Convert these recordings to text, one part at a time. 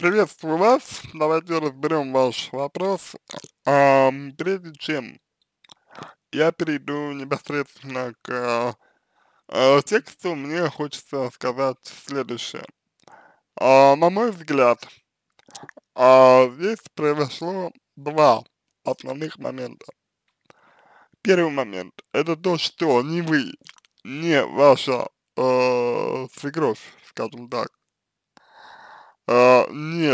Приветствую вас. Давайте разберем ваш вопрос. А, прежде чем я перейду непосредственно к а, тексту, мне хочется сказать следующее. А, на мой взгляд, а, здесь произошло два основных момента. Первый момент – это то, что ни вы, ни ваша э, свекровь, скажем так, э, не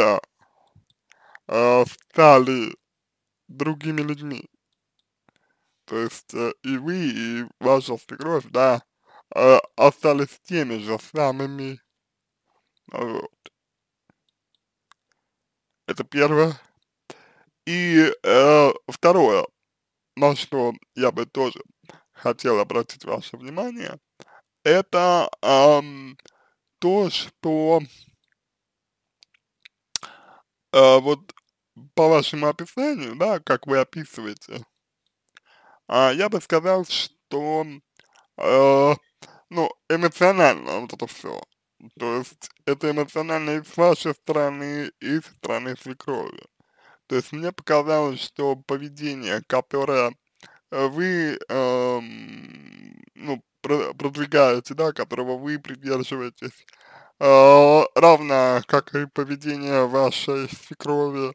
э, стали другими людьми. То есть э, и вы, и ваша свекровь, да, э, остались теми же самыми. Вот. Это первое. И э, второе, на что я бы тоже хотел обратить ваше внимание, это эм, то, что э, вот по вашему описанию, да, как вы описываете, э, я бы сказал, что, э, ну, эмоционально вот это все. То есть это эмоционально и с вашей стороны, и со стороны свекрови. То есть мне показалось, что поведение, которое э, вы, э, ну, продвигаете, да, которого вы придерживаетесь, Э, равно как и поведение вашей свекрови,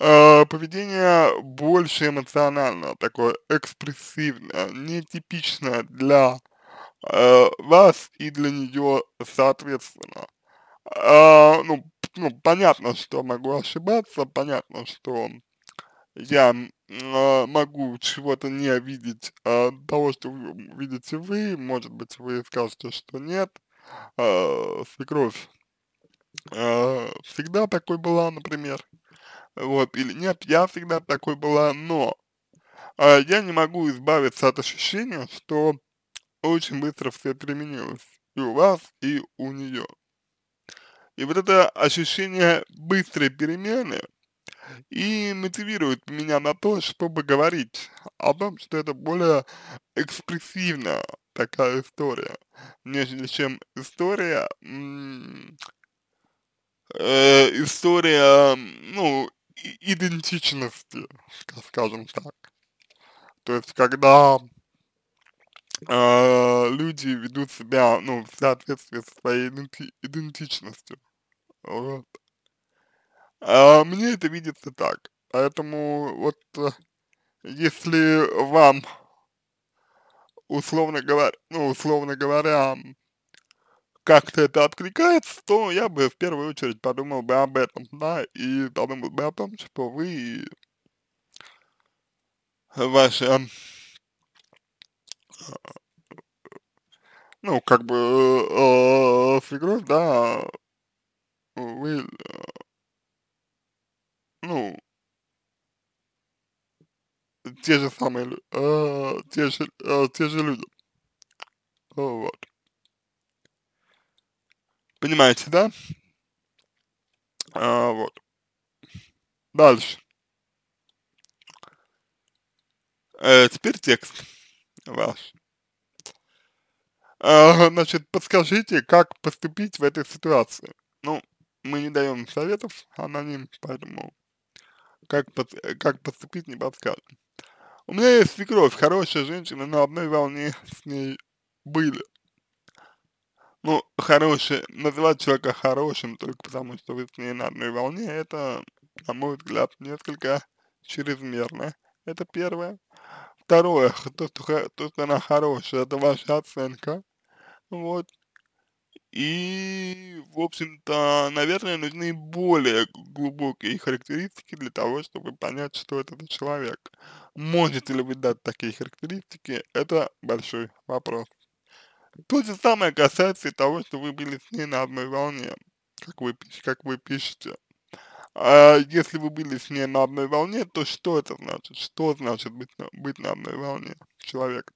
э, поведение больше эмоциональное, такое экспрессивное, нетипичное для э, вас и для нее соответственно. ну, ну, понятно, что могу ошибаться, понятно, что я могу чего-то не видеть того, что вы видите вы, может быть, вы скажете, что нет, э, а, свекровь э, а, всегда такой была, например, вот, или нет, я всегда такой была, но э, я не могу избавиться от ощущения, что очень быстро все переменилось, и у вас, и у нее. И вот это ощущение быстрой перемены и мотивирует меня на то, чтобы говорить о том, что это более экспрессивно, такая история, нежели чем история, э, история, ну, идентичности, скажем так. То есть, когда э, люди ведут себя, ну, в соответствии со своей иденти идентичностью. Вот. А мне это видится так. Поэтому вот э, если вам условно говоря, ну, условно говоря, как-то это откликается, то я бы в первую очередь подумал бы об этом, да, и подумал бы о том, что вы ваша, ну, как бы, э, э свекровь, да, вы, э, ну, те же самые, э, те, же, э, те же люди. Вот. Понимаете, да? А, вот. Дальше. Э, теперь текст ваш. Э, значит, подскажите, как поступить в этой ситуации. Ну, мы не даем советов аноним, поэтому как, под, как поступить не подскажем. У меня есть свекровь, хорошая женщина, на одной волне с ней были. Ну, хорошая называть человека хорошим только потому, что вы с ней на одной волне, это, на мой взгляд, несколько чрезмерно. Это первое. Второе, то, что, то, что она хорошая, это ваша оценка. Вот. И, в общем-то, наверное, нужны более глубокие характеристики для того, чтобы понять, что это за человек. Можете ли вы дать такие характеристики, это большой вопрос. То же самое касается и того, что вы были с ней на одной волне, как вы, как вы пишете. А если вы были с ней на одной волне, то что это значит? Что значит быть на, быть на одной волне человека?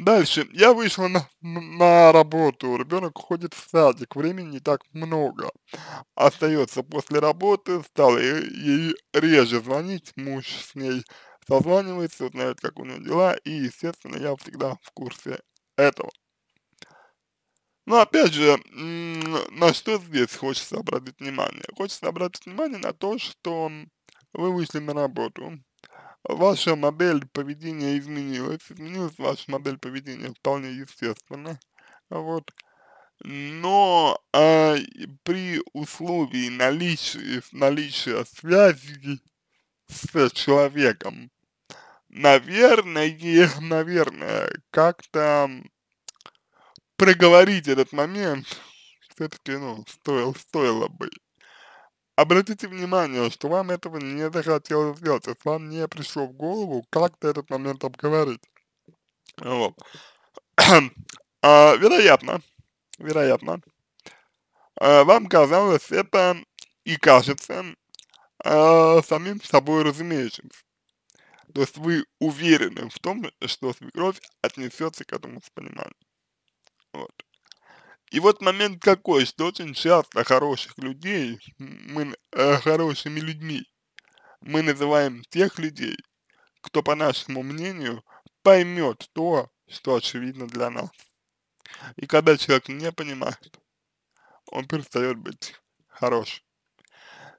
Дальше. Я вышла на, на работу. Ребенок ходит в садик. Времени не так много. Остается после работы. Стал ей реже звонить. Муж с ней созванивается, узнает, как у нее дела. И, естественно, я всегда в курсе этого. Но опять же, на что здесь хочется обратить внимание? Хочется обратить внимание на то, что вы вышли на работу, ваша модель поведения изменилась, изменилась ваша модель поведения вполне естественно, вот, но а, при условии наличия, наличия связи с человеком, наверное, наверное, как-то проговорить этот момент все-таки, ну, стоило, стоило бы. Обратите внимание, что вам этого не захотелось сделать, если вам не пришло в голову как-то этот момент обговорить. Вот. а, вероятно, вероятно, а, вам казалось это и кажется а, самим собой разумеющимся. То есть вы уверены в том, что свекровь отнесется к этому с пониманием. Вот. И вот момент какой, что очень часто хороших людей, мы э, хорошими людьми, мы называем тех людей, кто, по нашему мнению, поймет то, что очевидно для нас. И когда человек не понимает, он перестает быть хорош.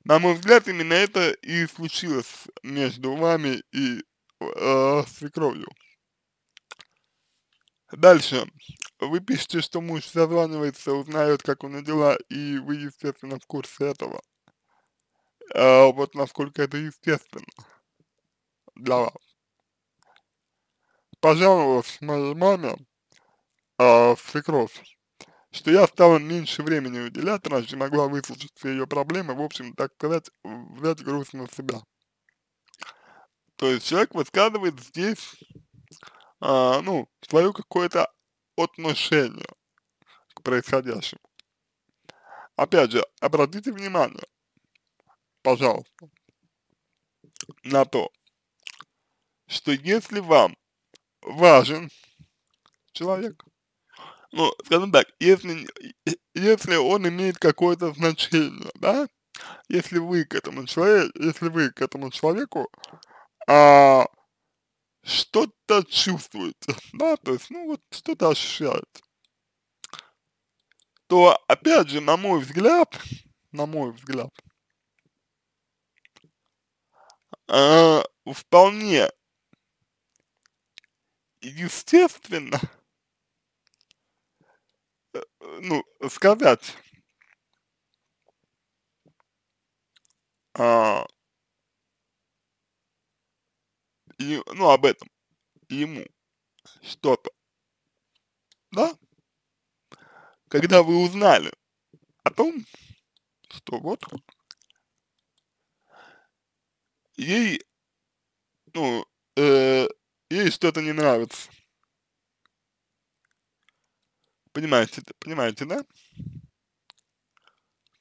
На мой взгляд, именно это и случилось между вами и э, свекровью. Дальше. Вы пишете, что муж зазванивается, узнает, как у него дела, и вы, естественно, в курсе этого. А, вот насколько это естественно для вас. Пожаловалась моей маме, а, свекровь, что я стала меньше времени уделять, раньше могла выслушать все ее проблемы, в общем, так сказать, взять груз на себя. То есть человек высказывает здесь, а, ну, свое какое-то отношение к происходящему. Опять же, обратите внимание, пожалуйста, на то, что если вам важен человек, ну, скажем так, если, если он имеет какое-то значение, да, если вы к этому человеку, если вы к этому человеку а, что-то чувствует, да, то есть, ну, вот что-то ощущает, то, опять же, на мой взгляд, на мой взгляд, э, вполне естественно, э, ну, сказать, э, и, ну, об этом ему что-то, да? Когда вы узнали о том, что вот ей, ну, э, ей что-то не нравится. Понимаете, понимаете, да?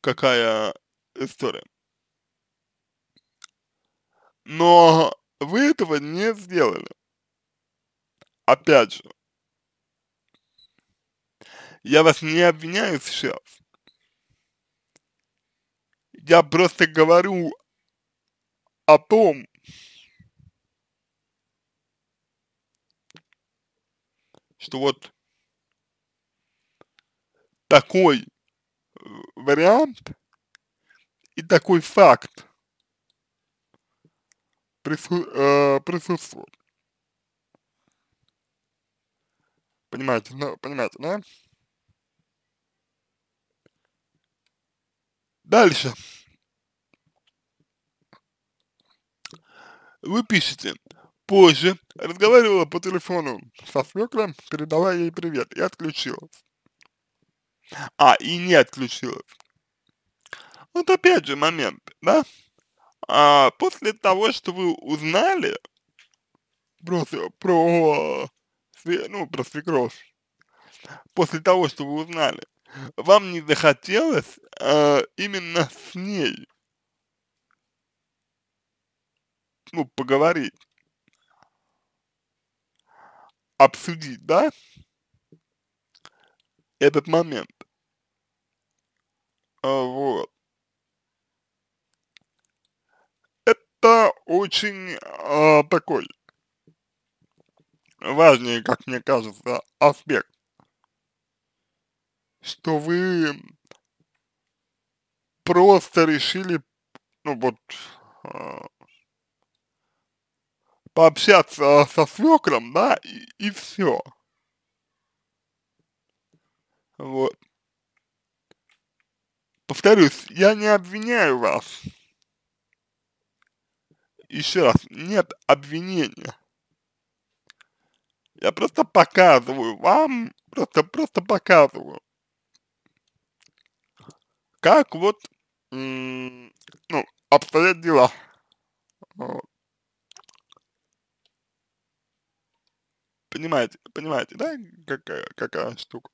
Какая история. Но вы этого не сделали. Опять же, я вас не обвиняю сейчас. Я просто говорю о том, что вот такой э, вариант и такой факт прису э, присутствуют. Понимаете, ну, понимаете, да? Дальше. Вы пишете. Позже разговаривала по телефону со свекром, передала ей привет и отключилась. А, и не отключилась. Вот опять же момент, да? А, после того, что вы узнали про, про, ну, про свекровь, после того, что вы узнали, вам не захотелось э, именно с ней ну, поговорить, обсудить, да, этот момент. Э, вот. это очень э, такой важный, как мне кажется, аспект, что вы просто решили, ну вот, э, пообщаться со свекром, да, и, и все. Вот. Повторюсь, я не обвиняю вас еще раз, нет обвинения. Я просто показываю вам, просто, просто показываю, как вот, ну, обстоят дела. Понимаете, понимаете, да, какая, какая штука?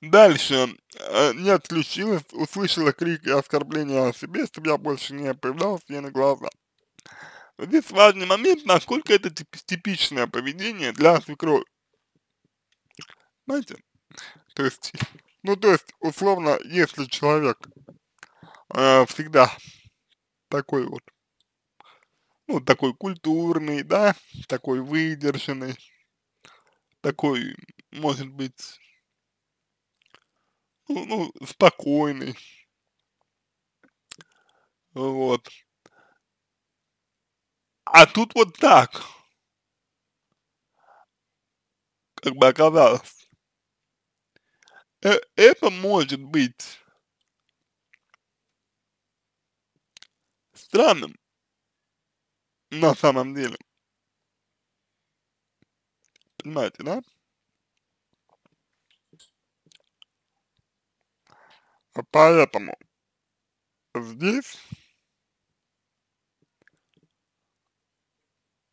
Дальше. Э, не отключилась, услышала крик и оскорбление о себе, чтобы я больше не появлялся ей на глаза. Здесь важный момент, насколько это типичное поведение для свекрови. Знаете? То есть, ну то есть, условно, если человек э, всегда такой вот, ну такой культурный, да, такой выдержанный, такой, может быть, ну, ну, спокойный. Вот. А тут вот так. Как бы оказалось. Э, это может быть странным на самом деле. Понимаете, да? Поэтому здесь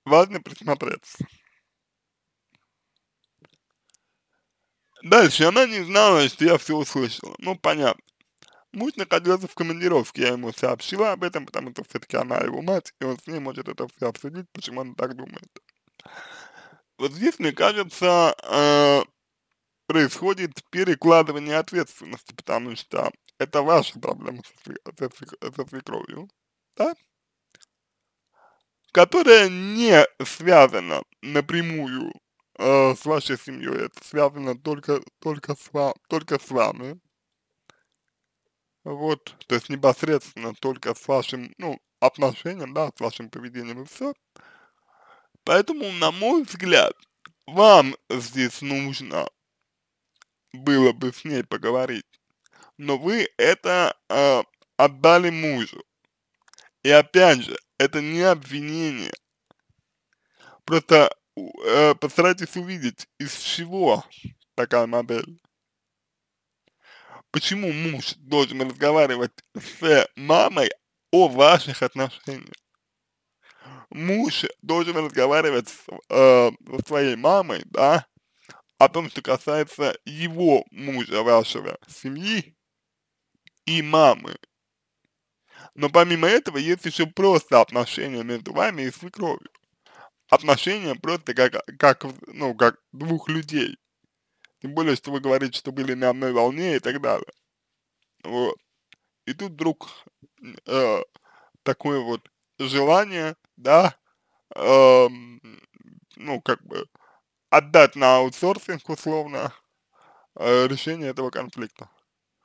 важно присмотреться. Дальше, она не знала, что я все услышала. Ну, понятно. Муж находился в командировке, я ему сообщила об этом, потому что все-таки она его мать, и он с ней может это все обсудить, почему она так думает. Вот здесь, мне кажется, э, происходит перекладывание ответственности, потому что это ваша проблема со, со, со свекровью, да? которая не связана напрямую э, с вашей семьей, это связано только, только, с, вам, только с вами, вот, то есть непосредственно только с вашим, ну, отношением, да, с вашим поведением и все. Поэтому, на мой взгляд, вам здесь нужно было бы с ней поговорить, но вы это э, отдали мужу. И опять же, это не обвинение. Просто э, постарайтесь увидеть, из чего такая модель. Почему муж должен разговаривать с мамой о ваших отношениях? Муж должен разговаривать с, э, своей мамой, да, о том, что касается его мужа, вашего семьи и мамы. Но помимо этого есть еще просто отношения между вами и свекровью. Отношения просто как, как, ну, как двух людей. Тем более, что вы говорите, что были на одной волне и так далее. Вот. И тут вдруг э, такое вот желание, да, э, ну, как бы, отдать на аутсорсинг, условно, э, решение этого конфликта.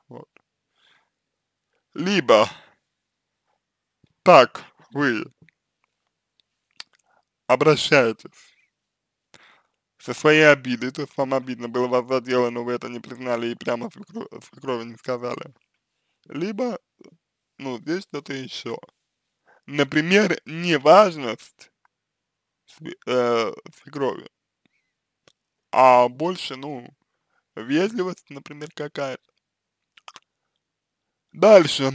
Вот. Либо так вы обращаетесь со своей обидой, то есть вам обидно было вас задело, но вы это не признали и прямо свекрови, крови не сказали. Либо, ну, здесь что-то еще. Например, неважность свекрови. Э, а больше, ну, вежливость, например, какая-то. Дальше.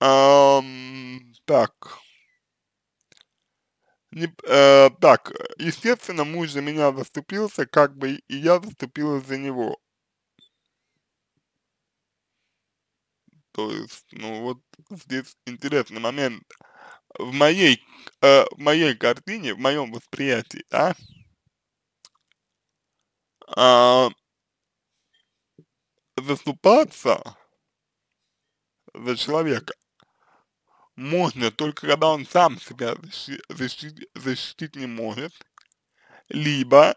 Эм, так. Не, э, так, естественно, муж за меня заступился, как бы и я заступилась за него. То есть, ну вот здесь интересный момент. В моей, э, в моей картине, в моем восприятии, да, а, заступаться за человека можно только когда он сам себя защитить, защитить, не может, либо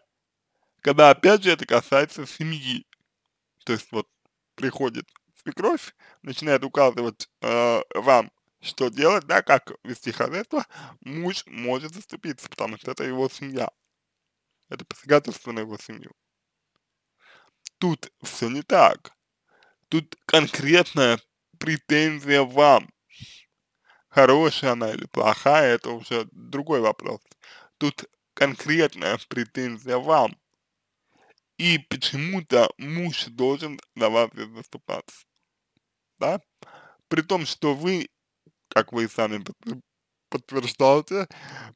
когда опять же это касается семьи. То есть вот приходит свекровь, начинает указывать э, вам, что делать, да, как вести хозяйство, муж может заступиться, потому что это его семья. Это посягательство на его семью тут все не так. Тут конкретная претензия вам. Хорошая она или плохая, это уже другой вопрос. Тут конкретная претензия вам. И почему-то муж должен за вас заступаться. Да? При том, что вы, как вы сами подтверждаете,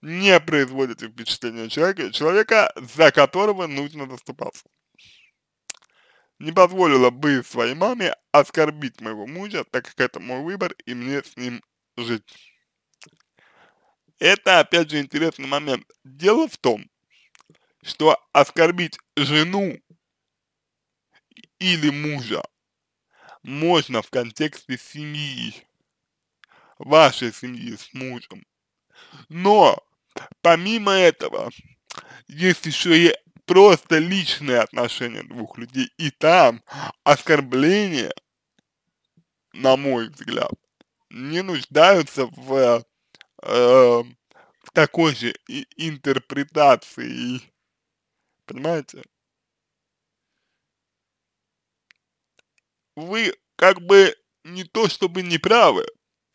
не производите впечатление человека, человека, за которого нужно заступаться не позволила бы своей маме оскорбить моего мужа, так как это мой выбор и мне с ним жить. Это опять же интересный момент. Дело в том, что оскорбить жену или мужа можно в контексте семьи, вашей семьи с мужем. Но помимо этого есть еще и просто личные отношения двух людей, и там оскорбления, на мой взгляд, не нуждаются в, э, эм, в такой же интерпретации, понимаете? Вы как бы не то чтобы не правы,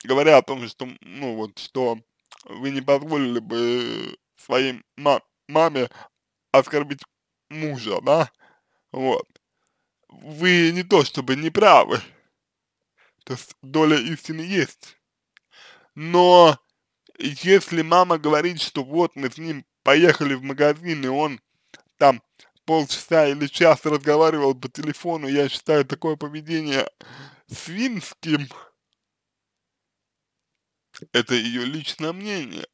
говоря о том, что, ну вот, что вы не позволили бы своей ма маме оскорбить мужа, да? Вот. Вы не то чтобы не правы. То есть доля истины есть. Но если мама говорит, что вот мы с ним поехали в магазин, и он там полчаса или час разговаривал по телефону, я считаю такое поведение свинским, это ее личное мнение,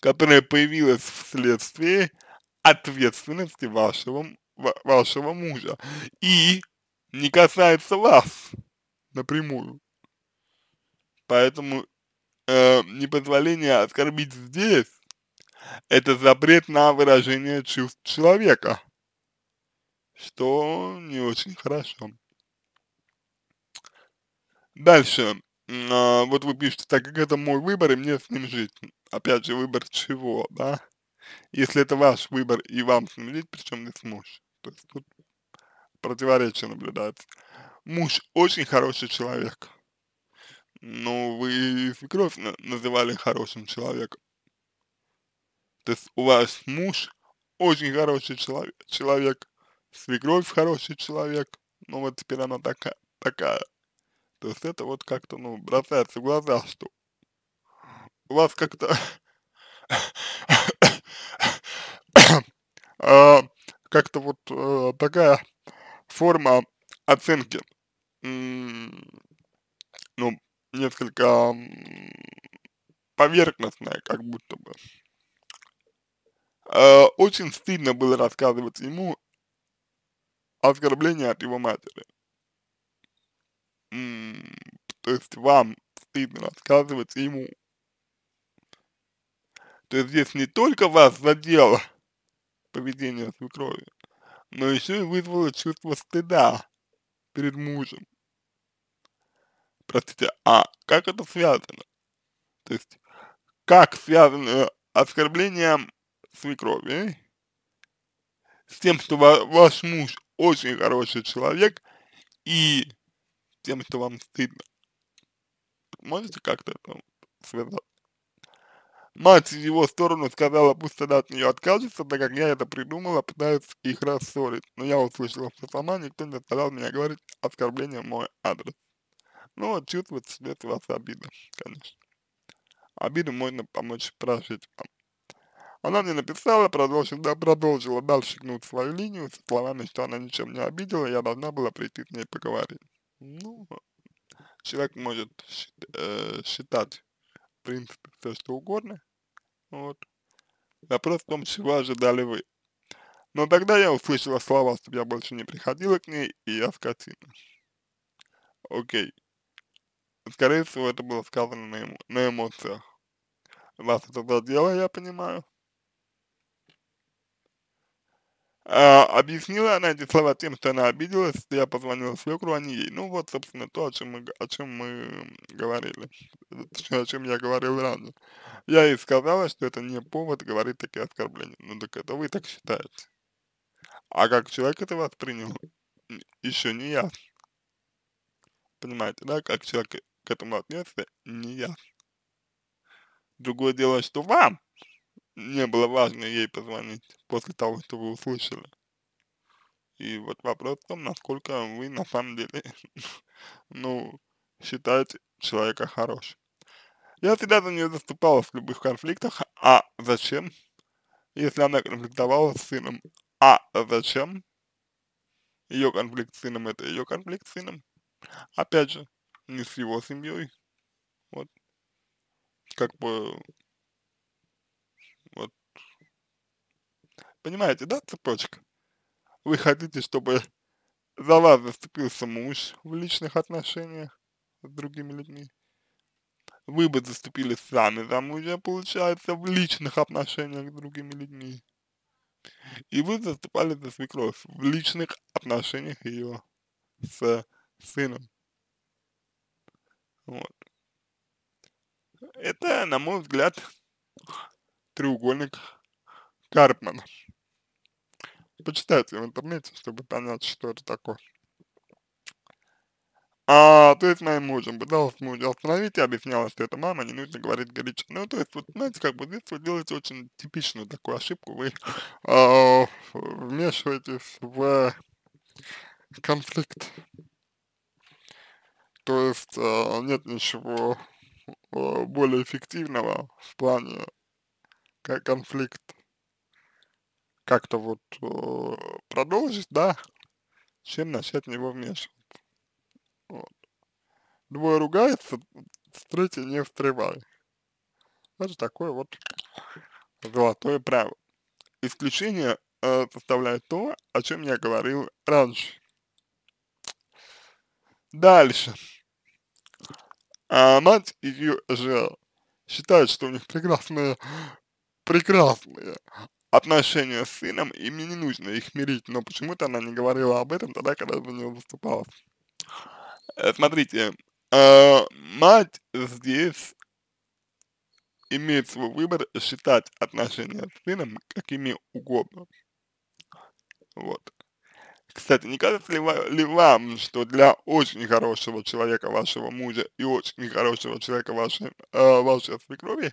которое появилось вследствие ответственности вашего, вашего мужа и не касается вас напрямую. Поэтому э, непозволение оскорбить здесь – это запрет на выражение чувств человека, что не очень хорошо. Дальше. Э, вот вы пишете, так как это мой выбор, и мне с ним жить. Опять же, выбор чего, да? если это ваш выбор и вам смирить, причем не с муж. То есть тут противоречие наблюдается. Муж очень хороший человек. но ну, вы свекровь называли хорошим человеком. То есть у вас муж очень хороший человек, человек свекровь хороший человек, но вот теперь она такая, такая. То есть это вот как-то, ну, бросается в глаза, что у вас как-то А, как-то вот э, такая форма оценки, ну, несколько поверхностная, как будто бы. А, очень стыдно было рассказывать ему оскорбление от его матери. То есть вам стыдно рассказывать ему. То есть здесь не только вас задело поведение свекрови, но еще и вызвало чувство стыда перед мужем. Простите, а как это связано? То есть, как связано оскорбление свекрови э? с тем, что ва ваш муж очень хороший человек и тем, что вам стыдно? Можете как-то это связать? Мать в его сторону сказала, пусть она от нее откажется, так как я это придумала, пытаюсь их рассорить. Но я услышала, что сама никто не заставлял меня говорить оскорбление в мой адрес. Ну, чувствовать себе с вас обида, конечно. Обиду можно помочь прожить вам. Она мне написала, продолжила, да, продолжила дальше гнуть свою линию со словами, что она ничем не обидела, я должна была прийти с ней поговорить. Ну, человек может э, считать принципе, все что угодно. Вот. Вопрос в том, чего ожидали вы. Но тогда я услышала слова, чтобы я больше не приходила к ней, и я скотина. Окей. Скорее всего, это было сказано на, эмо на эмоциях. Вас это задело, я понимаю. А, объяснила она эти слова тем, что она обиделась, что я позвонил свекру, а не ей. Ну вот, собственно, то, о чем мы, о чем мы говорили, о чем я говорил ранее. Я ей сказала, что это не повод говорить такие оскорбления. Ну так это вы так считаете. А как человек это воспринял, еще не я. Понимаете, да, как человек к этому отнесся, не я. Другое дело, что вам не было важно ей позвонить после того, что вы услышали. И вот вопрос в том, насколько вы на самом деле, ну, считаете человека хорошим. Я всегда за нее заступала в любых конфликтах, а зачем? Если она конфликтовала с сыном, а зачем? Ее конфликт с сыном это ее конфликт с сыном. Опять же, не с его семьей. Вот. Как бы Понимаете, да, цепочка? Вы хотите, чтобы за вас заступился муж в личных отношениях с другими людьми. Вы бы заступили сами за мужа, получается, в личных отношениях с другими людьми. И вы заступали за свекровь в личных отношениях ее с сыном. Вот. Это, на мой взгляд, треугольник Карпмана. Почитайте в интернете, чтобы понять, что это такое. А, то есть моим мужем пыталась мужа остановить, и объясняла, что это мама, не нужно говорить горячо. Ну, то есть, вот, знаете, как бы здесь вы делаете очень типичную такую ошибку, вы э, вмешиваетесь в конфликт. То есть, э, нет ничего э, более эффективного в плане конфликт как-то вот э, продолжить, да, чем начать в него вмешиваться. Вот. Двое ругаются, третий не встревай. Это такое вот золотое правило. Исключение э, составляет то, о чем я говорил раньше. Дальше. А мать и ее жена считают, что у них прекрасные, прекрасные отношения с сыном, и мне не нужно их мирить, но почему-то она не говорила об этом тогда, когда за него выступала. Э, смотрите, э, мать здесь имеет свой выбор считать отношения с сыном какими угодно. Вот. Кстати, не кажется ли, ли вам, что для очень хорошего человека вашего мужа и очень хорошего человека вашей, э, вашей свекрови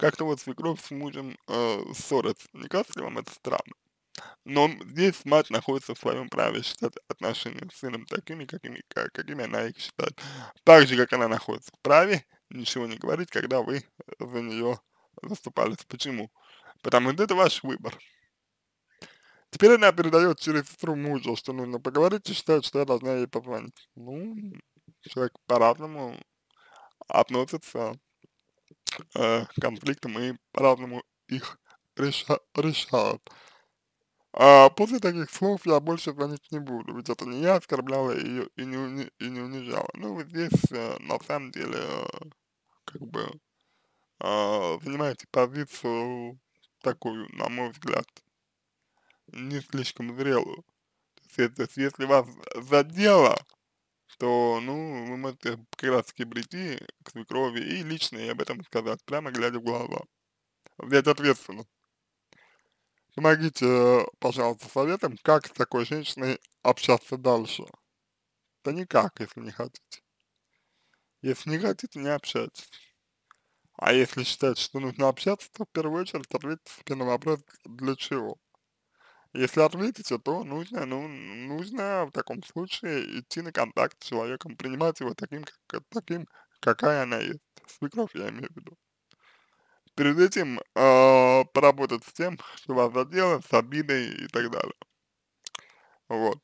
как-то вот свекровь с мужем э, ссорятся. Не кажется ли вам это странно? Но здесь мать находится в своем праве считать отношения с сыном такими, какими, как, какими она их считает. Так же, как она находится в праве, ничего не говорить, когда вы за нее заступались. Почему? Потому что это ваш выбор. Теперь она передает через сестру мужу, что нужно поговорить и считает, что я должна ей позвонить. Ну, человек по-разному относится э, конфликтам и по-разному их реша решают. А после таких слов я больше звонить не буду, ведь это не я оскорбляла ее и не, уни и не унижала. Ну, вот здесь, э, на самом деле, э, как бы, э, занимаете позицию такую, на мой взгляд, не слишком зрелую. То есть, если вас задело, то, ну, вы можете как раз таки прийти к свекрови и лично ей об этом сказать, прямо глядя в глаза. Взять ответственность. Помогите, пожалуйста, советом, как с такой женщиной общаться дальше. Да никак, если не хотите. Если не хотите, не общайтесь. А если считаете, что нужно общаться, то в первую очередь ответьте себе на вопрос «для чего?». Если ответите, то нужно, ну, нужно в таком случае идти на контакт с человеком, принимать его таким, как, таким какая она есть. Свекровь, я имею в виду. Перед этим э, поработать с тем, что вас задело, с обидой и так далее. Вот.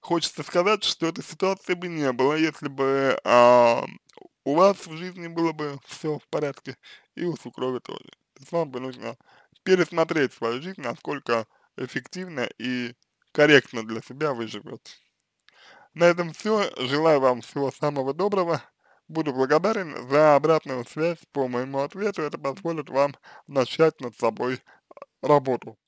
Хочется сказать, что этой ситуации бы не было, если бы э, у вас в жизни было бы все в порядке, и у сукрови тоже. То есть вам бы нужно пересмотреть свою жизнь, насколько эффективно и корректно для себя вы На этом все. Желаю вам всего самого доброго. Буду благодарен за обратную связь по моему ответу. Это позволит вам начать над собой работу.